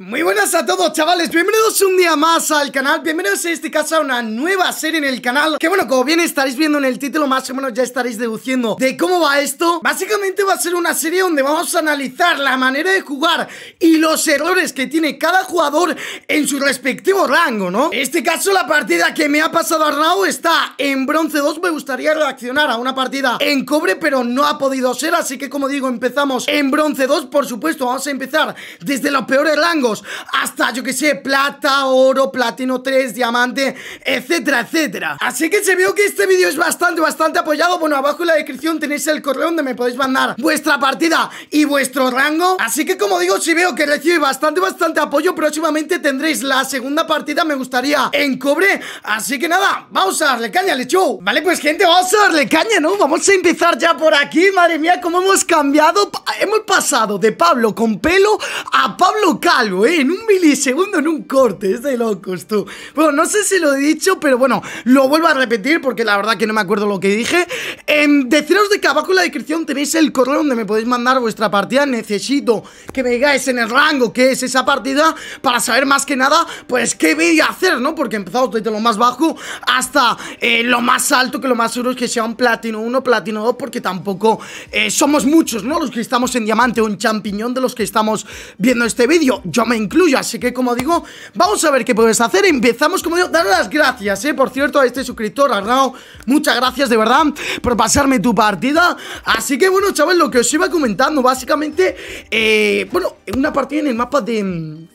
Muy buenas a todos chavales, bienvenidos un día más al canal, bienvenidos en este caso a una nueva serie en el canal Que bueno, como bien estaréis viendo en el título, más o menos ya estaréis deduciendo de cómo va esto Básicamente va a ser una serie donde vamos a analizar la manera de jugar y los errores que tiene cada jugador en su respectivo rango, ¿no? En este caso la partida que me ha pasado Arnau está en bronce 2, me gustaría reaccionar a una partida en cobre pero no ha podido ser Así que como digo, empezamos en bronce 2, por supuesto, vamos a empezar desde los peores rangos hasta yo que sé, plata, oro, platino 3, diamante, etcétera, etcétera. Así que se veo que este vídeo es bastante, bastante apoyado. Bueno, abajo en la descripción tenéis el correo donde me podéis mandar vuestra partida y vuestro rango. Así que como digo, si veo que recibe bastante, bastante apoyo, próximamente tendréis la segunda partida, me gustaría, en cobre. Así que nada, vamos a darle caña al show. Vale, pues gente, vamos a darle caña, ¿no? Vamos a empezar ya por aquí, madre mía, cómo hemos cambiado. Hemos pasado de Pablo con pelo a Pablo calvo. En un milisegundo, en un corte. Es de locos, tú. Bueno, no sé si lo he dicho, pero bueno, lo vuelvo a repetir porque la verdad que no me acuerdo lo que dije. en deciros de que abajo en la descripción tenéis el correo donde me podéis mandar vuestra partida. Necesito que me digáis en el rango Que es esa partida para saber más que nada, pues, qué voy a hacer, ¿no? Porque empezamos desde lo más bajo hasta eh, lo más alto, que lo más seguro es que sea un platino 1, platino 2, porque tampoco eh, somos muchos, ¿no? Los que estamos en diamante o en champiñón de los que estamos viendo este vídeo. Yo me incluyo Así que como digo, vamos a ver qué puedes hacer Empezamos, como digo, dar las gracias, eh Por cierto, a este suscriptor, Arnau Muchas gracias de verdad por pasarme tu partida Así que bueno, chavales, lo que os iba comentando Básicamente, eh, bueno, una partida en el mapa de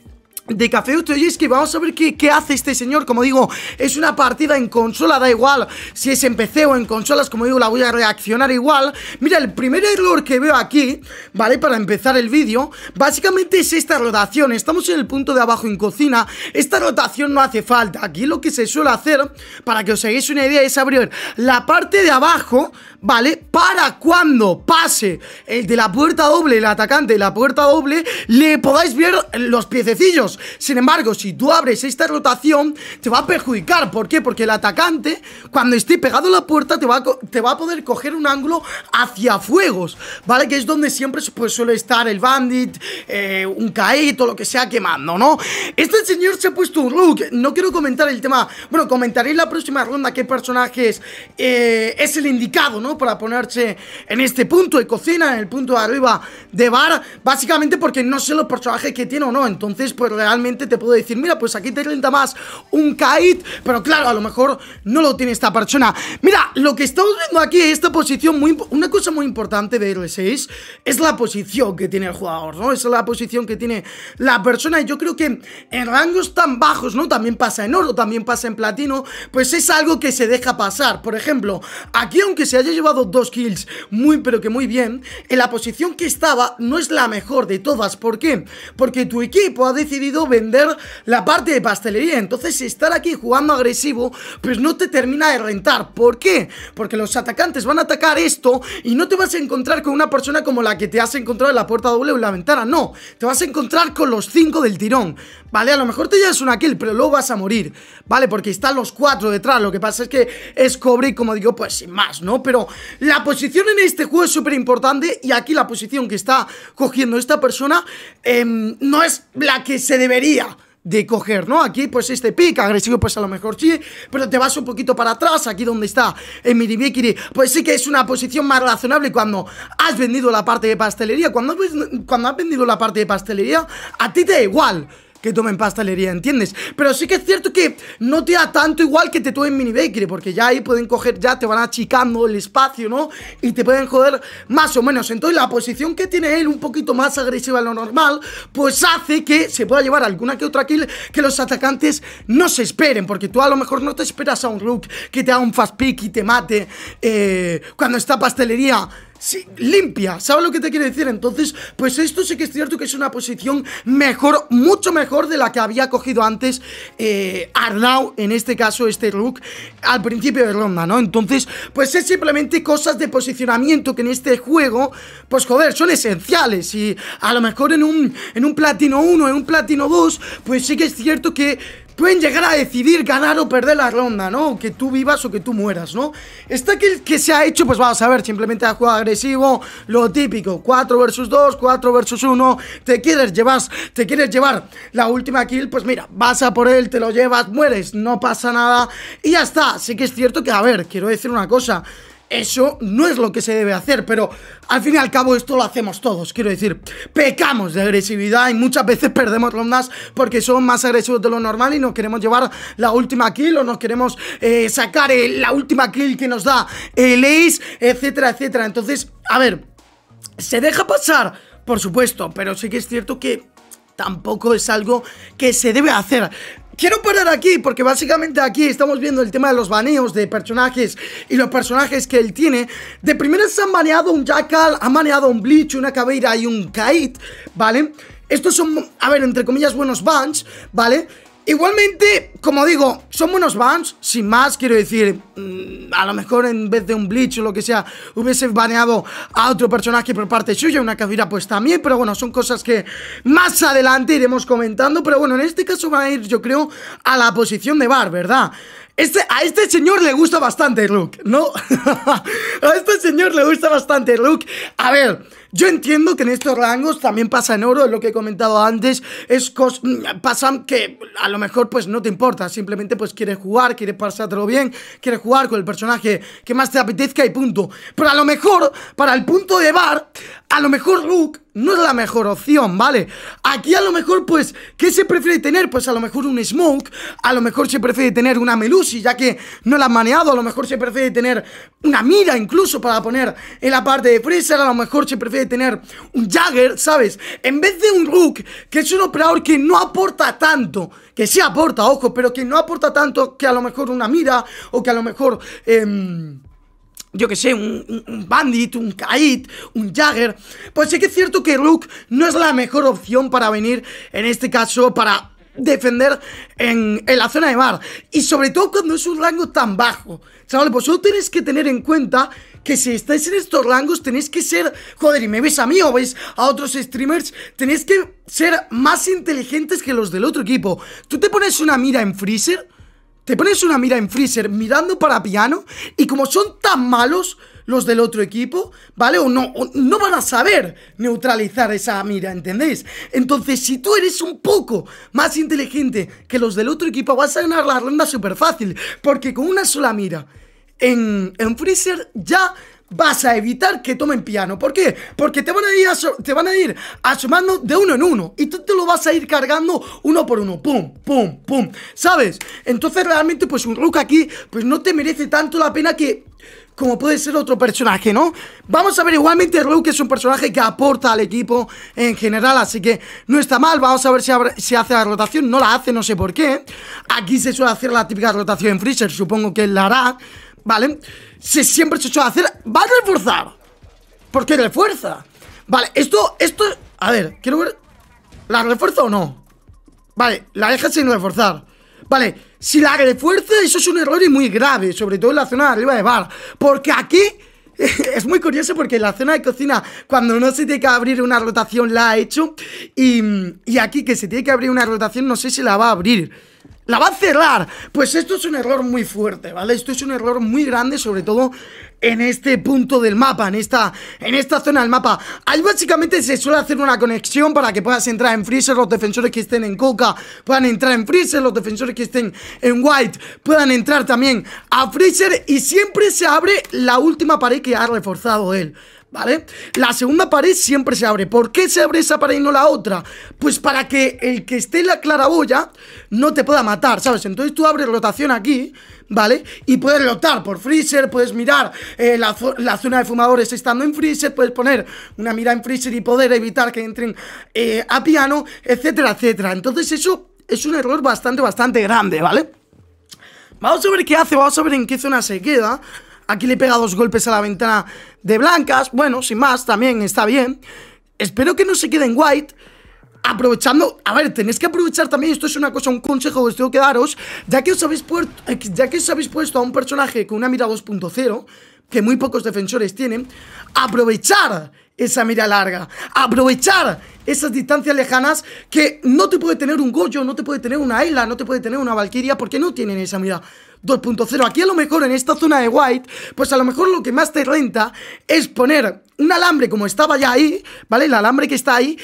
de Café Uto es que vamos a ver qué, qué, hace este señor, como digo, es una partida en consola, da igual si es en PC o en consolas, como digo, la voy a reaccionar igual, mira, el primer error que veo aquí, vale, para empezar el vídeo, básicamente es esta rotación, estamos en el punto de abajo en cocina, esta rotación no hace falta, aquí lo que se suele hacer, para que os hagáis una idea, es abrir la parte de abajo, ¿vale? Para cuando pase el de la puerta doble, el atacante de la puerta doble, le podáis ver los piececillos. Sin embargo, si tú abres esta rotación, te va a perjudicar. ¿Por qué? Porque el atacante, cuando esté pegado a la puerta, te va a, te va a poder coger un ángulo hacia fuegos, ¿vale? Que es donde siempre pues, suele estar el bandit, eh, un o lo que sea quemando, ¿no? Este señor se ha puesto un look. No quiero comentar el tema. Bueno, comentaré en la próxima ronda qué personaje eh, es el indicado, ¿no? para ponerse en este punto de cocina, en el punto de arriba de bar, básicamente porque no sé los personajes que tiene o no, entonces pues realmente te puedo decir, mira, pues aquí te renta más un Kite, pero claro, a lo mejor no lo tiene esta persona. Mira, lo que estamos viendo aquí, esta posición, muy una cosa muy importante de R6 es la posición que tiene el jugador, ¿no? Es la posición que tiene la persona y yo creo que en rangos tan bajos, ¿no? También pasa en oro, también pasa en platino, pues es algo que se deja pasar. Por ejemplo, aquí aunque se haya llevado dos kills muy pero que muy bien, en la posición que estaba no es la mejor de todas. ¿Por qué? Porque tu equipo ha decidido vender la parte de pastelería. Entonces estar aquí jugando agresivo, pues no te termina de rentar. ¿Por qué? Porque los atacantes van a atacar esto y no te vas a encontrar con una persona como la que te has encontrado en la puerta doble o en la ventana. No, te vas a encontrar con los cinco del tirón. ¿vale? A lo mejor te llevas una kill, pero luego vas a morir, ¿vale? Porque están los cuatro detrás, lo que pasa es que es cobre como digo, pues sin más, ¿no? Pero la posición en este juego es súper importante y aquí la posición que está cogiendo esta persona em, no es la que se debería de coger, ¿no? Aquí, pues este pick agresivo, pues a lo mejor sí, pero te vas un poquito para atrás, aquí donde está en Miribikiri, pues sí que es una posición más razonable cuando has vendido la parte de pastelería, cuando, cuando has vendido la parte de pastelería, a ti te da igual que tomen pastelería, ¿entiendes? Pero sí que es cierto que no te da tanto igual que te tomen mini bakery, porque ya ahí pueden coger, ya te van achicando el espacio, ¿no? Y te pueden joder más o menos. Entonces la posición que tiene él, un poquito más agresiva de lo normal, pues hace que se pueda llevar alguna que otra kill que los atacantes no se esperen, porque tú a lo mejor no te esperas a un rook que te da un fast pick y te mate eh, cuando está pastelería sí, limpia, ¿sabes lo que te quiero decir? Entonces, pues esto sí que es cierto que es una posición mejor, mucho mejor de la que había cogido antes eh, Arnau, en este caso este look, al principio de ronda, ¿no? Entonces, pues es simplemente cosas de posicionamiento que en este juego, pues joder, son esenciales y a lo mejor en un, en un Platino 1, en un Platino 2, pues sí que es cierto que pueden llegar a decidir ganar o perder la ronda, ¿no? Que tú vivas o que tú mueras, ¿no? Está que el que se ha hecho, pues vamos a ver, simplemente ha jugado agresivo, lo típico, 4 versus 2, 4 versus 1, te quieres llevar, te quieres llevar la última kill, pues mira, vas a por él, te lo llevas, mueres, no pasa nada y ya está. Sí que es cierto que, a ver, quiero decir una cosa, eso no es lo que se debe hacer, pero al fin y al cabo esto lo hacemos todos, quiero decir, pecamos de agresividad y muchas veces perdemos rondas porque son más agresivos de lo normal y nos queremos llevar la última kill o nos queremos eh, sacar eh, la última kill que nos da el ace, etcétera, etcétera. Entonces, a ver, se deja pasar, por supuesto, pero sí que es cierto que tampoco es algo que se debe hacer quiero parar aquí porque básicamente aquí estamos viendo el tema de los baneos de personajes y los personajes que él tiene. De primera se han baneado un Jackal, han baneado un Bleach, una Caveira y un Kite, ¿vale? Estos son, a ver, entre comillas, buenos bans, ¿vale? Igualmente, como digo, son buenos bans, sin más, quiero decir, mm, a lo mejor en vez de un Bleach o lo que sea, hubiese baneado a otro personaje por parte suya, una cabrera, pues también, pero bueno, son cosas que más adelante iremos comentando, pero bueno, en este caso va a ir, yo creo, a la posición de Bar, ¿verdad? Este, a este señor le gusta bastante Luke, ¿no? a este señor le gusta bastante Luke. A ver, yo entiendo que en estos rangos también pasa en oro, lo que he comentado antes, es pasan que a lo mejor pues no te importa, simplemente pues quieres jugar, quieres pasártelo bien, quieres jugar con el personaje que más te apetezca y punto. Pero a lo mejor, para el punto de bar, a lo mejor Rook no es la mejor opción, ¿vale? Aquí a lo mejor, pues, ¿qué se prefiere tener? Pues a lo mejor un smoke, a lo mejor se prefiere tener una melusi, ya que no la han maneado, a lo mejor se prefiere tener una mira incluso para poner en la parte de freezer, a lo mejor se prefiere tener un jagger, ¿sabes? En vez de un rook, que es un operador que no aporta tanto, que sí aporta, ojo, pero que no aporta tanto que a lo mejor una mira o que a lo mejor... Em, yo que sé, un, Bandit, un Kaid, un Jagger. Pues sí que es cierto que Rook no es la mejor opción para venir, en este caso, para defender en, la zona de mar. Y sobre todo cuando es un rango tan bajo. Chavales, pues solo tienes que tener en cuenta que si estáis en estos rangos tenéis que ser... Joder, y me ves a mí o veis a otros streamers, tenéis que ser más inteligentes que los del otro equipo. Tú te pones una mira en Freezer te pones una mira en freezer mirando para piano y como son tan malos los del otro equipo, ¿vale? O no, no van a saber neutralizar esa mira, ¿entendéis? Entonces, si tú eres un poco más inteligente que los del otro equipo, vas a ganar la ronda súper fácil, porque con una sola mira en, en freezer ya vas a evitar que tomen piano. ¿Por qué? Porque te van a ir, te van a ir asomando de uno en uno y tú te lo vas a ir cargando uno por uno. Pum, pum, pum. ¿Sabes? Entonces realmente pues un Rook aquí pues no te merece tanto la pena que como puede ser otro personaje, ¿no? Vamos a ver, igualmente Que es un personaje que aporta al equipo en general, así que no está mal. Vamos a ver si, si hace la rotación. No la hace, no sé por qué. Aquí se suele hacer la típica rotación en Freezer, supongo que la hará. ¿vale? Si siempre se a hacer, va a reforzar. Porque refuerza. Vale, esto, esto... A ver, quiero ver... ¿La refuerza o no? Vale, la deja sin reforzar. Vale, si la refuerza, eso es un error y muy grave, sobre todo en la zona de arriba de bar. Porque aquí... es muy curioso porque en la zona de cocina, cuando no se tiene que abrir una rotación, la ha hecho. Y, y aquí que se tiene que abrir una rotación, no sé si la va a abrir la va a cerrar. Pues esto es un error muy fuerte, ¿vale? Esto es un error muy grande, sobre todo en este punto del mapa, en esta, en esta zona del mapa. Ahí básicamente se suele hacer una conexión para que puedas entrar en freezer, los defensores que estén en coca puedan entrar en freezer, los defensores que estén en white puedan entrar también a freezer y siempre se abre la última pared que ha reforzado él. ¿vale? La segunda pared siempre se abre. ¿Por qué se abre esa pared y no la otra? Pues para que el que esté en la claraboya no te pueda matar, ¿sabes? Entonces tú abres rotación aquí, ¿vale? Y puedes rotar por freezer, puedes mirar eh, la, zona de fumadores estando en freezer, puedes poner una mira en freezer y poder evitar que entren eh, a piano, etcétera, etcétera. Entonces eso es un error bastante, bastante grande, ¿vale? Vamos a ver qué hace, vamos a ver en qué zona se queda Aquí le pega dos golpes a la ventana de blancas. Bueno, sin más, también está bien. Espero que no se queden white. Aprovechando, a ver, tenéis que aprovechar también, esto es una cosa, un consejo que os tengo que daros, ya que os habéis, eh, ya que os habéis puesto a un personaje con una mira 2.0, que muy pocos defensores tienen, aprovechar esa mira larga, aprovechar esas distancias lejanas que no te puede tener un Goyo, no te puede tener una Isla, no te puede tener una valquiria porque no tienen esa mira 2.0. Aquí a lo mejor en esta zona de White, pues a lo mejor lo que más te renta es poner un alambre como estaba ya ahí, ¿vale? El alambre que está ahí.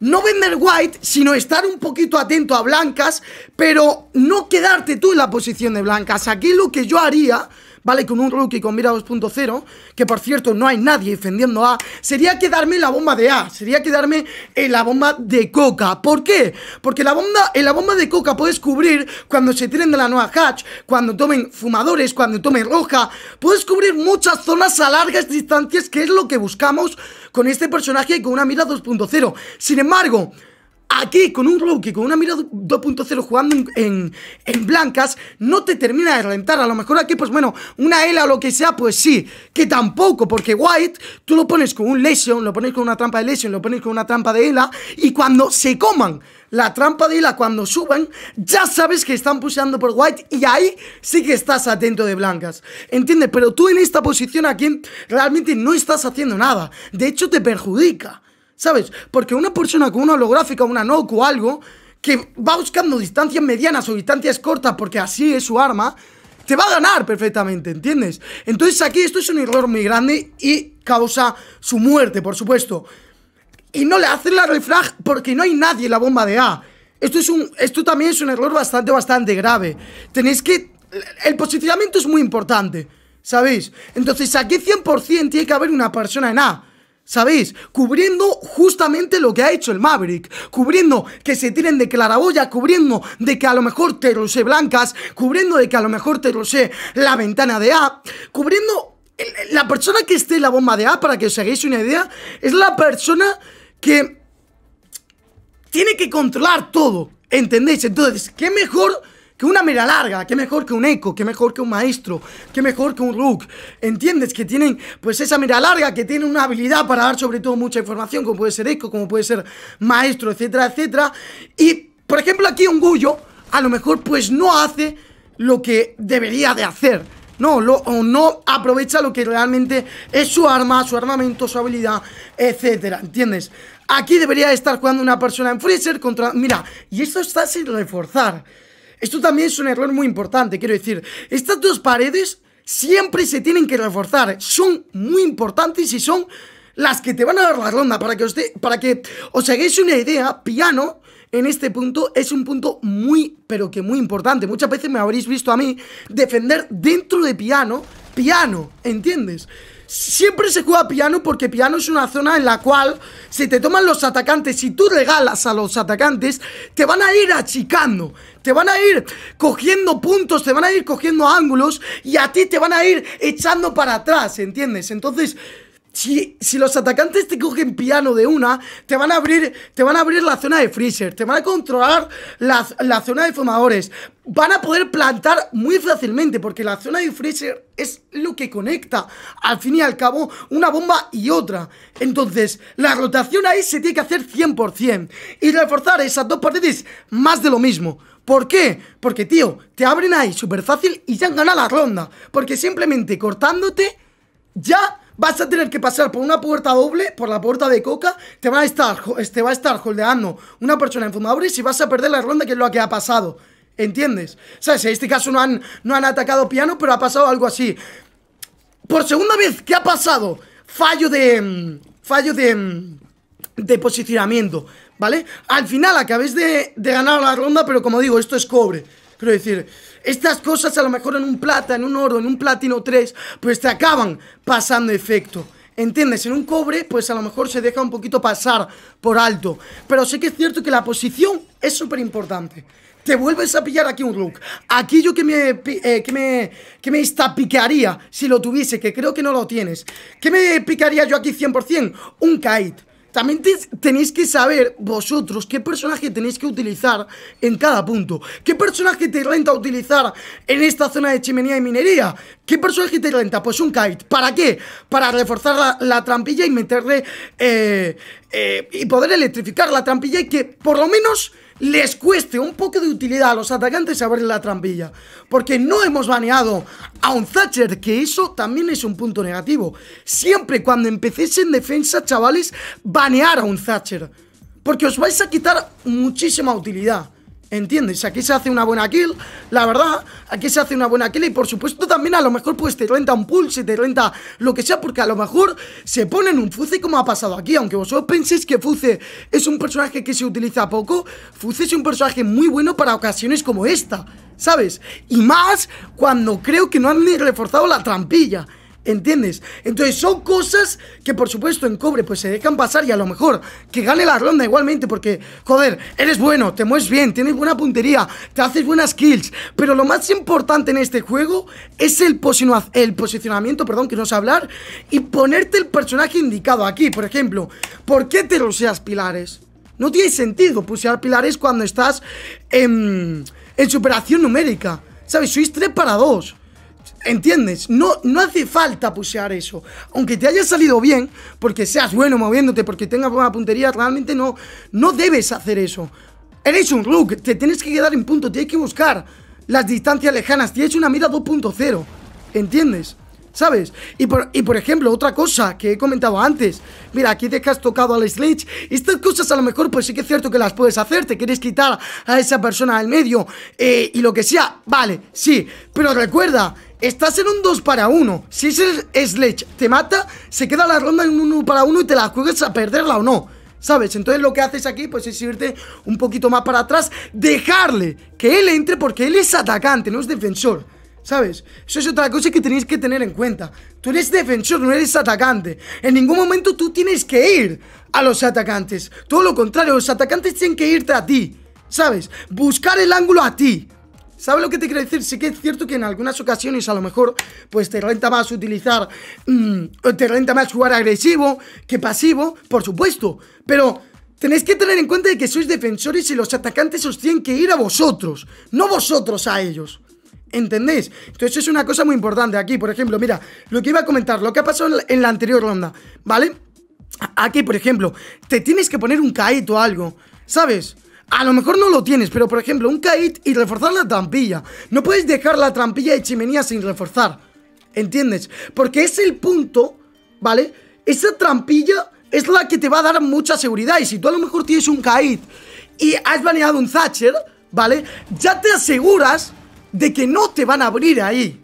No vender white, sino estar un poquito atento a blancas, pero no quedarte tú en la posición de blancas. Aquí lo que yo haría ¿vale? Con un rookie con mira 2.0, que por cierto no hay nadie defendiendo A, sería quedarme la bomba de A, sería quedarme en la bomba de Coca. ¿Por qué? Porque la bomba, en la bomba de Coca puedes cubrir cuando se tiren de la nueva hatch, cuando tomen fumadores, cuando tomen roja, puedes cubrir muchas zonas a largas distancias, que es lo que buscamos con este personaje y con una mira 2.0. Sin embargo, aquí con un rookie, con una mira 2.0 jugando en, en, blancas, no te termina de reventar. A lo mejor aquí, pues bueno, una Ela o lo que sea, pues sí, que tampoco, porque White, tú lo pones con un Lesion, lo pones con una trampa de Lesion, lo pones con una trampa de ELA, y cuando se coman la trampa de ELA, cuando suban, ya sabes que están puseando por White, y ahí sí que estás atento de blancas, ¿entiendes? Pero tú en esta posición aquí realmente no estás haciendo nada, de hecho te perjudica. ¿sabes? Porque una persona con una holográfica, una NOC o algo, que va buscando distancias medianas o distancias cortas porque así es su arma, te va a ganar perfectamente, ¿entiendes? Entonces aquí esto es un error muy grande y causa su muerte, por supuesto. Y no le hacen la refrag porque no hay nadie en la bomba de A. Esto, es un, esto también es un error bastante, bastante grave. Tenéis que... El posicionamiento es muy importante, ¿sabéis? Entonces aquí 100% tiene que haber una persona en A. ¿Sabéis? Cubriendo justamente lo que ha hecho el Maverick. Cubriendo que se tiren de claraboya, cubriendo de que a lo mejor te rosé blancas, cubriendo de que a lo mejor te rosé la ventana de A, cubriendo... La persona que esté en la bomba de A, para que os hagáis una idea, es la persona que tiene que controlar todo. ¿Entendéis? Entonces, ¿qué mejor que una mira larga, que mejor que un Eco, que mejor que un Maestro, que mejor que un Rook. ¿Entiendes? Que tienen pues esa mira larga, que tienen una habilidad para dar sobre todo mucha información, como puede ser Eco, como puede ser Maestro, etcétera, etcétera. Y, por ejemplo, aquí un Gullo a lo mejor pues no hace lo que debería de hacer. No, o no aprovecha lo que realmente es su arma, su armamento, su habilidad, etcétera, ¿entiendes? Aquí debería estar jugando una persona en Freezer contra... Mira, y esto está sin reforzar. Esto también es un error muy importante, quiero decir, estas dos paredes siempre se tienen que reforzar, son muy importantes y son las que te van a dar la ronda, para que, os para que os hagáis una idea, piano en este punto es un punto muy, pero que muy importante. Muchas veces me habréis visto a mí defender dentro de piano, piano, ¿entiendes? Siempre se juega piano porque piano es una zona en la cual si te toman los atacantes. y tú regalas a los atacantes, te van a ir achicando. Te van a ir cogiendo puntos, te van a ir cogiendo ángulos y a ti te van a ir echando para atrás, ¿entiendes? Entonces... Si, los atacantes te cogen piano de una, te van a abrir, te van a abrir la zona de freezer, te van a controlar la, la zona de fumadores, van a poder plantar muy fácilmente, porque la zona de freezer es lo que conecta, al fin y al cabo, una bomba y otra. Entonces, la rotación ahí se tiene que hacer 100%, y reforzar esas dos paredes más de lo mismo. ¿Por qué? Porque, tío, te abren ahí súper fácil y ya han ganado la ronda, porque simplemente cortándote, ya vas a tener que pasar por una puerta doble, por la puerta de coca, te va a estar, va a estar holdeando una persona en fumadores y vas a perder la ronda que es lo que ha pasado. ¿Entiendes? sea, En este caso no han, no han atacado piano, pero ha pasado algo así. Por segunda vez, ¿qué ha pasado? Fallo de... Mm, fallo de... Mm, de posicionamiento, ¿vale? Al final acabéis de, de ganar la ronda, pero como digo, esto es cobre. Quiero decir, estas cosas a lo mejor en un plata, en un oro, en un platino 3, pues te acaban pasando efecto. ¿Entiendes? En un cobre, pues a lo mejor se deja un poquito pasar por alto. Pero sé que es cierto que la posición es súper importante. Te vuelves a pillar aquí un rook. Aquello eh, que me, que me, que me picaría si lo tuviese, que creo que no lo tienes. ¿Qué me picaría yo aquí 100%? Un kite. También tenéis que saber vosotros qué personaje tenéis que utilizar en cada punto. ¿Qué personaje te renta utilizar en esta zona de chimenea y minería? ¿Qué personaje te renta? Pues un kite. ¿Para qué? Para reforzar la, trampilla y meterle... Eh, eh, y poder electrificar la trampilla y que por lo menos les cueste un poco de utilidad a los atacantes abrir la trampilla. Porque no hemos baneado a un Thatcher, que eso también es un punto negativo. Siempre cuando empecéis en defensa, chavales, banear a un Thatcher. Porque os vais a quitar muchísima utilidad. ¿Entiendes? Aquí se hace una buena kill, la verdad, aquí se hace una buena kill y por supuesto también a lo mejor pues te renta un pulse, te renta lo que sea porque a lo mejor se pone en un Fuce como ha pasado aquí, aunque vosotros penséis que Fuce es un personaje que se utiliza poco, Fuce es un personaje muy bueno para ocasiones como esta, ¿sabes? Y más cuando creo que no han ni reforzado la trampilla. ¿Entiendes? Entonces son cosas que por supuesto en cobre pues se dejan pasar y a lo mejor que gane la ronda igualmente porque, joder, eres bueno, te mueves bien, tienes buena puntería, te haces buenas kills, pero lo más importante en este juego es el, el posicionamiento, perdón, que no sé hablar, y ponerte el personaje indicado aquí, por ejemplo, ¿por qué te roseas pilares? No tiene sentido pusear pilares cuando estás en, en superación numérica, ¿sabes? Sois 3 para 2. ¿Entiendes? No, no hace falta Pusear eso. Aunque te haya salido bien, porque seas bueno moviéndote, porque tengas buena puntería, realmente no, no debes hacer eso. Eres un look te tienes que quedar en punto, tienes que buscar las distancias lejanas, tienes una mira 2.0. ¿Entiendes? ¿sabes? Y por, y por ejemplo, otra cosa que he comentado antes, mira, aquí te has tocado al Sledge, estas cosas a lo mejor pues sí que es cierto que las puedes hacer, te quieres quitar a esa persona del medio eh, y lo que sea, vale, sí, pero recuerda, Estás en un 2 para 1 Si ese Sledge te mata Se queda la ronda en un 1 para 1 Y te la juegas a perderla o no ¿Sabes? Entonces lo que haces aquí pues es irte un poquito más para atrás Dejarle que él entre porque él es atacante, no es defensor ¿Sabes? Eso es otra cosa que tenéis que tener en cuenta. Tú eres defensor, no eres atacante. En ningún momento tú tienes que ir a los atacantes. Todo lo contrario, los atacantes tienen que irte a ti. ¿Sabes? Buscar el ángulo a ti. ¿Sabes lo que te quiero decir? Sí que es cierto que en algunas ocasiones a lo mejor pues te renta más utilizar, mm, te renta más jugar agresivo que pasivo, por supuesto, pero tenéis que tener en cuenta de que sois defensores y los atacantes os tienen que ir a vosotros, no vosotros a ellos. ¿Entendéis? Entonces es una cosa muy importante aquí, por ejemplo, mira, lo que iba a comentar, lo que ha pasado en la anterior ronda, ¿vale? Aquí, por ejemplo, te tienes que poner un caído o algo, ¿sabes? A lo mejor no lo tienes, pero por ejemplo, un kite y reforzar la trampilla. No puedes dejar la trampilla de chimenea sin reforzar, ¿entiendes? Porque es el punto, ¿vale? Esa trampilla es la que te va a dar mucha seguridad y si tú a lo mejor tienes un kite y has baneado un Thatcher, ¿vale? Ya te aseguras de que no te van a abrir ahí.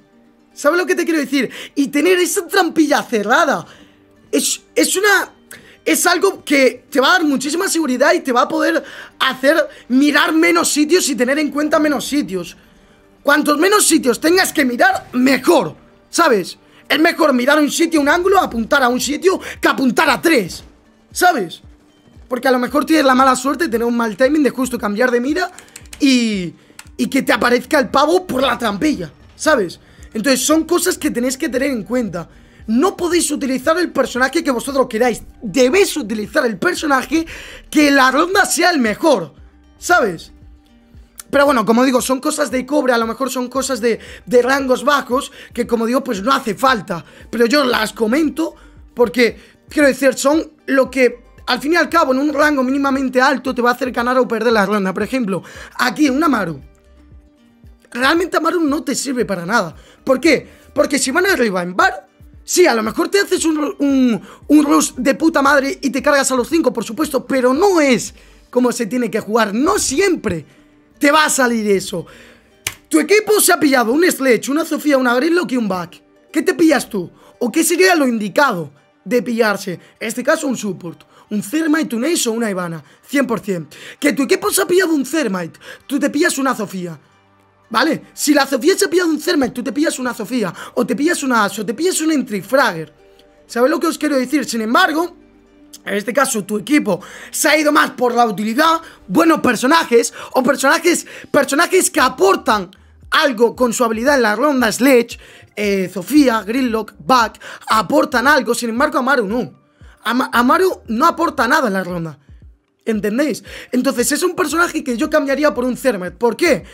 ¿Sabes lo que te quiero decir? Y tener esa trampilla cerrada es, una... Es algo que te va a dar muchísima seguridad y te va a poder hacer mirar menos sitios y tener en cuenta menos sitios. Cuantos menos sitios tengas que mirar, mejor. ¿Sabes? Es mejor mirar un sitio, un ángulo, apuntar a un sitio que apuntar a tres. ¿Sabes? Porque a lo mejor tienes la mala suerte de tener un mal timing de justo cambiar de mira y, y que te aparezca el pavo por la trampilla, ¿sabes? Entonces son cosas que tenéis que tener en cuenta. No podéis utilizar el personaje que vosotros queráis. Debéis utilizar el personaje que la ronda sea el mejor, ¿sabes? Pero bueno, como digo, son cosas de cobre, a lo mejor son cosas de, rangos bajos, que como digo, pues no hace falta. Pero yo las comento porque, quiero decir, son lo que al fin y al cabo, en un rango mínimamente alto, te va a hacer ganar o perder la ronda. Por ejemplo, aquí, un Maru realmente Amaru no te sirve para nada. ¿Por qué? Porque si van arriba en bar, sí, a lo mejor te haces un, un, rush de puta madre y te cargas a los 5, por supuesto, pero no es como se tiene que jugar. No siempre te va a salir eso. Tu equipo se ha pillado un Sledge, una Sofía, una Grillock y un Back. ¿Qué te pillas tú? ¿O qué sería lo indicado de pillarse? En este caso, un Support. Un Thermite, un Ace o una Ivana. 100%. Que tu equipo se ha pillado un Thermite. Tú te pillas una Sofía. ¿Vale? Si la Sofía se pilla un Cermet tú te pillas una Sofía, o te pillas una As, o te pillas un Entrifrager. ¿Sabéis lo que os quiero decir? Sin embargo, en este caso tu equipo se ha ido más por la utilidad, buenos personajes, o personajes, personajes que aportan algo con su habilidad en la ronda Sledge, eh, Sofía, Gridlock, Back, aportan algo, sin embargo Amaru no. Amaru no aporta nada en la ronda. ¿Entendéis? Entonces es un personaje que yo cambiaría por un Zermet. ¿Por qué?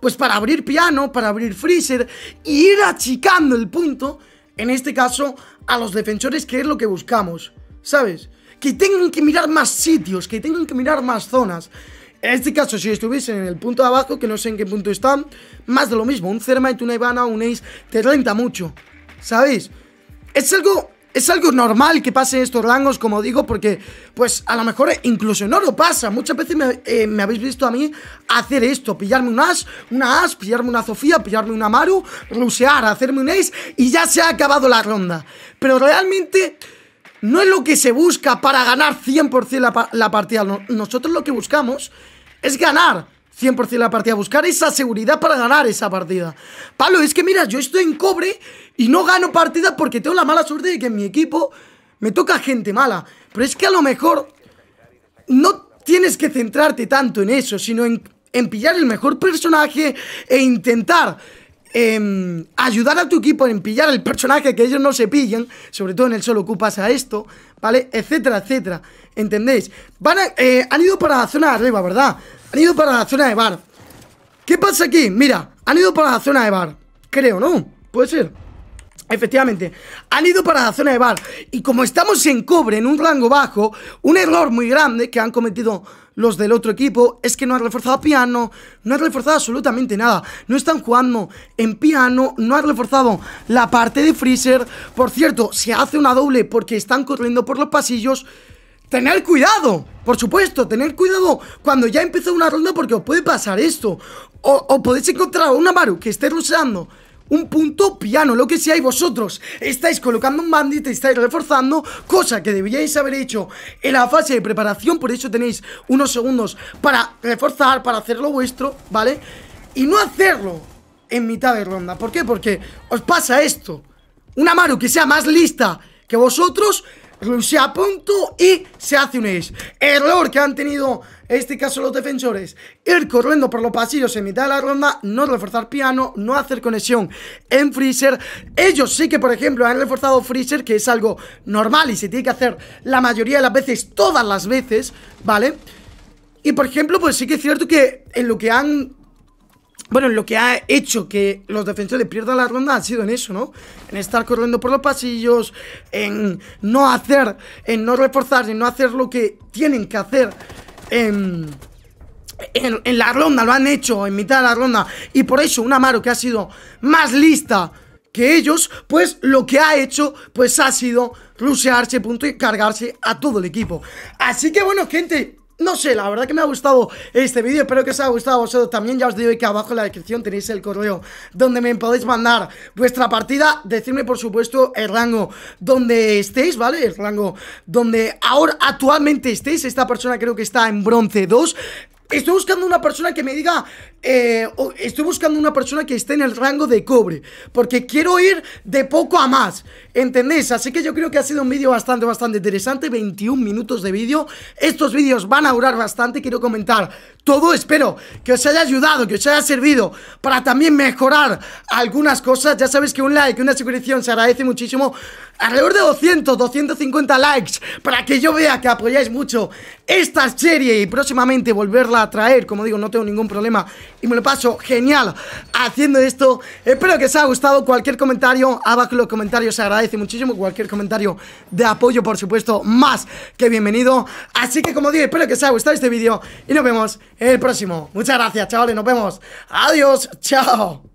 pues para abrir piano, para abrir freezer y ir achicando el punto, en este caso, a los defensores, que es lo que buscamos, ¿sabes? Que tengan que mirar más sitios, que tengan que mirar más zonas. En este caso, si estuviesen en el punto de abajo, que no sé en qué punto están, más de lo mismo. Un Cermite, una Ivana, un Ace, te renta mucho, ¿sabes? Es algo es algo normal que pasen estos rangos, como digo, porque pues a lo mejor incluso no lo pasa. Muchas veces eh, me, habéis visto a mí hacer esto, pillarme un as, una as, pillarme una Sofía, pillarme una Maru, rusear, hacerme un ace y ya se ha acabado la ronda. Pero realmente no es lo que se busca para ganar 100% la partida. Nosotros lo que buscamos es ganar 100% la partida, buscar esa seguridad para ganar esa partida. Pablo, es que mira, yo estoy en cobre y no gano partida porque tengo la mala suerte de que en mi equipo me toca gente mala. Pero es que a lo mejor no tienes que centrarte tanto en eso, sino en, pillar el mejor personaje e intentar em, ayudar a tu equipo en pillar el personaje que ellos no se pillen, sobre todo en el solo Q pasa esto, ¿vale? Etcétera, etcétera, ¿entendéis? Van eh, han ido para la zona de arriba, ¿verdad? Han ido para la zona de bar. ¿Qué pasa aquí? Mira, han ido para la zona de bar. Creo, ¿no? Puede ser. Efectivamente, han ido para la zona de bar. Y como estamos en cobre, en un rango bajo, un error muy grande que han cometido los del otro equipo es que no han reforzado piano, no han reforzado absolutamente nada. No están jugando en piano, no han reforzado la parte de freezer. Por cierto, se hace una doble porque están corriendo por los pasillos Tener cuidado, por supuesto, tener cuidado cuando ya empezó una ronda porque os puede pasar esto. O, podéis encontrar a una Maru que esté usando un punto piano, lo que Y vosotros. Estáis colocando un bandit, estáis reforzando, cosa que deberíais haber hecho en la fase de preparación, por eso tenéis unos segundos para reforzar, para hacerlo vuestro, ¿vale? Y no hacerlo en mitad de ronda. ¿Por qué? Porque os pasa esto. Una Maru que sea más lista que vosotros se punto y se hace un ace. Error que han tenido En este caso los defensores. Ir corriendo por los pasillos en mitad de la ronda, no reforzar piano, no hacer conexión en Freezer. Ellos sí que, por ejemplo, han reforzado Freezer, que es algo normal y se tiene que hacer la mayoría de las veces, todas las veces, ¿vale? Y por ejemplo, pues sí que es cierto que en lo que han bueno, lo que ha hecho que los defensores pierdan la ronda ha sido en eso, ¿no? En estar corriendo por los pasillos, en no hacer, en no reforzarse, en no hacer lo que tienen que hacer en, la ronda, lo han hecho en mitad de la ronda. Y por eso una mano que ha sido más lista que ellos, pues lo que ha hecho, pues ha sido rusearse, punto y cargarse a todo el equipo. Así que bueno, gente, no sé, la verdad que me ha gustado este vídeo, espero que os haya gustado a vosotros también. Ya os digo que abajo en la descripción tenéis el correo donde me podéis mandar vuestra partida. decirme por supuesto, el rango donde estéis, ¿vale? El rango donde ahora actualmente estéis. Esta persona creo que está en bronce 2. Estoy buscando una persona que me diga, eh, estoy buscando una persona que esté en el rango de cobre, porque quiero ir de poco a más, ¿Entendéis? Así que yo creo que ha sido un vídeo bastante, bastante interesante, 21 minutos de vídeo, estos vídeos van a durar bastante, quiero comentar todo, espero que os haya ayudado, que os haya servido para también mejorar algunas cosas, ya sabéis que un like, una suscripción se agradece muchísimo, alrededor de 200, 250 likes para que yo vea que apoyáis mucho esta serie y próximamente volverla a traer. Como digo, no tengo ningún problema y me lo paso genial haciendo esto. Espero que os haya gustado. Cualquier comentario, abajo en los comentarios se agradece muchísimo. Cualquier comentario de apoyo, por supuesto, más que bienvenido. Así que, como digo, espero que os haya gustado este vídeo y nos vemos en el próximo. Muchas gracias, chavales. Nos vemos. Adiós. Chao.